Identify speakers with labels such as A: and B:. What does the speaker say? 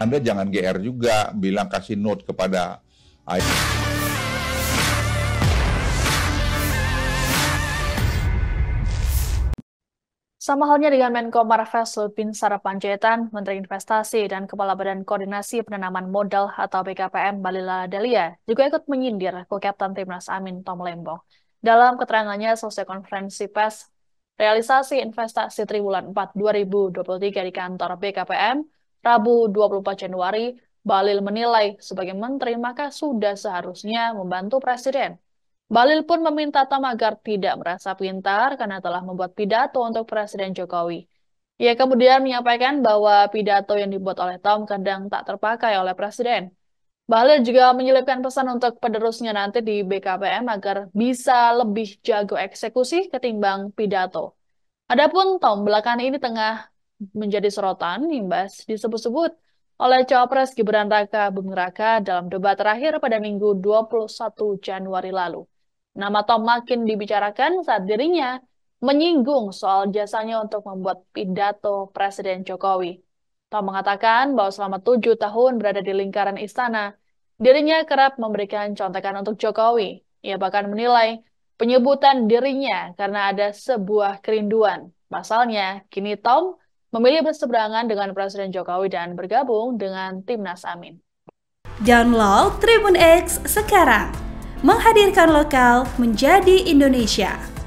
A: Anda jangan GR juga bilang kasih note kepada ayah. Sama halnya dengan Menko Marves Lut Sarapanjaitan, Menteri Investasi dan Kepala Badan Koordinasi Penanaman Modal atau BKPM Balila Dalia juga ikut menyindir Kapten Timnas Amin Tom Lembong. Dalam keterangannya selesai konferensi pers realisasi investasi triwulan 4 2023 di kantor BKPM, Rabu 24 Januari, Balil menilai sebagai menteri maka sudah seharusnya membantu presiden. Balil pun meminta Tom agar tidak merasa pintar karena telah membuat pidato untuk Presiden Jokowi. Ia kemudian menyampaikan bahwa pidato yang dibuat oleh Tom kadang tak terpakai oleh Presiden. Balil juga menyelipkan pesan untuk penerusnya nanti di BKPM agar bisa lebih jago eksekusi ketimbang pidato. Adapun Tom belakangan ini tengah menjadi sorotan imbas disebut-sebut oleh cawapres Gibran Raka Buming Raka dalam debat terakhir pada Minggu 21 Januari lalu. Nama Tom makin dibicarakan saat dirinya menyinggung soal jasanya untuk membuat pidato Presiden Jokowi. Tom mengatakan bahwa selama tujuh tahun berada di lingkaran istana, dirinya kerap memberikan contekan untuk Jokowi. Ia bahkan menilai penyebutan dirinya karena ada sebuah kerinduan. Pasalnya, kini Tom memilih berseberangan dengan Presiden Jokowi dan bergabung dengan Timnas Amin.
B: Download Tribun X sekarang, menghadirkan lokal menjadi Indonesia.